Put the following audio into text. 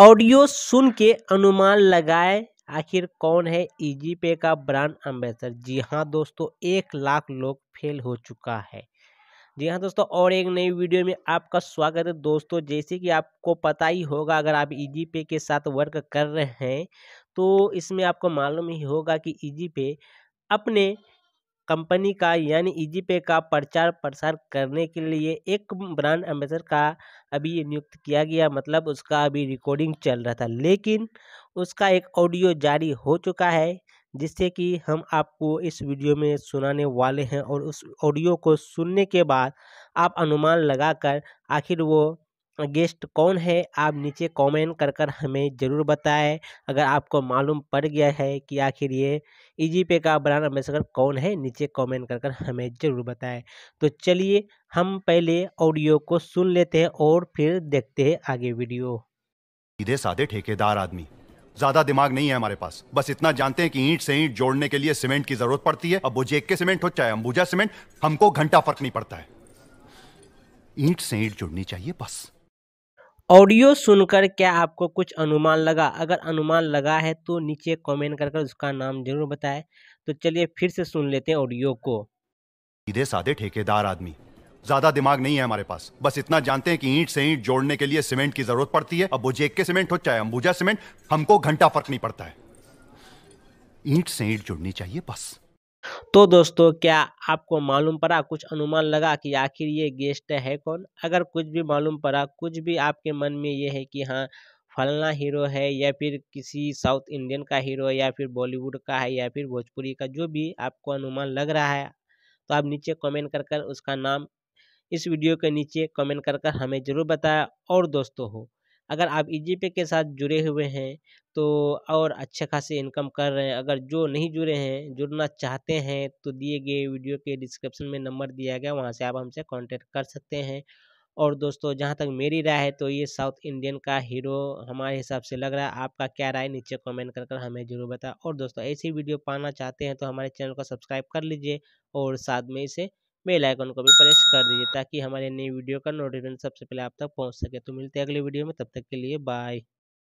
audio सुन के अनुमान लगाए आखिर कौन है ईजी पे का ब्रांड अम्बेसर जी हाँ दोस्तों एक लाख लोग फेल हो चुका है जी हाँ दोस्तों और एक नई वीडियो में आपका स्वागत है दोस्तों जैसे कि आपको पता ही होगा अगर आप ईजी पे के साथ वर्क कर रहे हैं तो इसमें आपको मालूम ही होगा कि ईजी पे अपने कंपनी का यानी ईजी e पे का प्रचार प्रसार करने के लिए एक ब्रांड एम्बेसडर का अभी नियुक्त किया गया मतलब उसका अभी रिकॉर्डिंग चल रहा था लेकिन उसका एक ऑडियो जारी हो चुका है जिससे कि हम आपको इस वीडियो में सुनाने वाले हैं और उस ऑडियो को सुनने के बाद आप अनुमान लगाकर आखिर वो गेस्ट कौन है आप नीचे कमेंट कर कर हमें ज़रूर बताएं अगर आपको मालूम पड़ गया है कि आखिर ये ई e पे का ब्रांड एम्बेसडर कौन है नीचे कमेंट कर कर हमें ज़रूर बताएं तो चलिए हम पहले ऑडियो को सुन लेते हैं और फिर देखते हैं आगे वीडियो सीधे साधे ठेकेदार आदमी ज्यादा दिमाग नहीं है हमारे पास बस इतना जानते हैं कि ईंट से ईंट जोड़ने के लिए सीमेंट की जरूरत पड़ती है जेक के सीमेंट हो चाहे अंबुजा सीमेंट हमको घंटा फर्क नहीं पड़ता है ईंट से ईंट जुड़नी चाहिए बस ऑडियो सुनकर क्या आपको कुछ अनुमान लगा अगर अनुमान लगा है तो नीचे कमेंट कर कर उसका नाम जरूर बताएं तो चलिए फिर से सुन लेते हैं ऑडियो को सीधे साधे ठेकेदार आदमी ज्यादा दिमाग नहीं है हमारे पास बस इतना जानते हैं कि ईंट से ईंट जोड़ने के लिए सीमेंट की जरूरत पड़ती है अब जेक के सीमेंट हो चाहे अंबुजा सीमेंट हमको घंटा फर्क नहीं पड़ता है ईंट से ईंट जोड़नी चाहिए बस तो दोस्तों क्या आपको मालूम पड़ा कुछ अनुमान लगा कि आखिर ये गेस्ट है कौन अगर कुछ भी मालूम पड़ा कुछ भी आपके मन में ये है कि हाँ फलना हीरो है या फिर किसी साउथ इंडियन का हीरो है या फिर बॉलीवुड का है या फिर भोजपुरी का जो भी आपको अनुमान लग रहा है तो आप नीचे कमेंट कर कर उसका नाम इस वीडियो के नीचे कमेंट कर कर हमें ज़रूर बताया और दोस्तों हो अगर आप जी e पे के साथ जुड़े हुए हैं तो और अच्छे खासे इनकम कर रहे हैं अगर जो नहीं जुड़े हैं जुड़ना चाहते हैं तो दिए गए वीडियो के डिस्क्रिप्शन में नंबर दिया गया वहाँ से आप हमसे कॉन्टेक्ट कर सकते हैं और दोस्तों जहाँ तक मेरी राय है तो ये साउथ इंडियन का हीरो हमारे हिसाब से लग रहा है आपका क्या राय नीचे कमेंट कर कर हमें ज़रूर बताएं और दोस्तों ऐसी वीडियो पाना चाहते हैं तो हमारे चैनल को सब्सक्राइब कर लीजिए और साथ में इसे बेल आइकन को भी प्रेस कर दीजिए ताकि हमारे नई वीडियो का नोटिफिकेशन सबसे पहले आप तक पहुंच सके तो मिलते हैं अगले वीडियो में तब तक के लिए बाय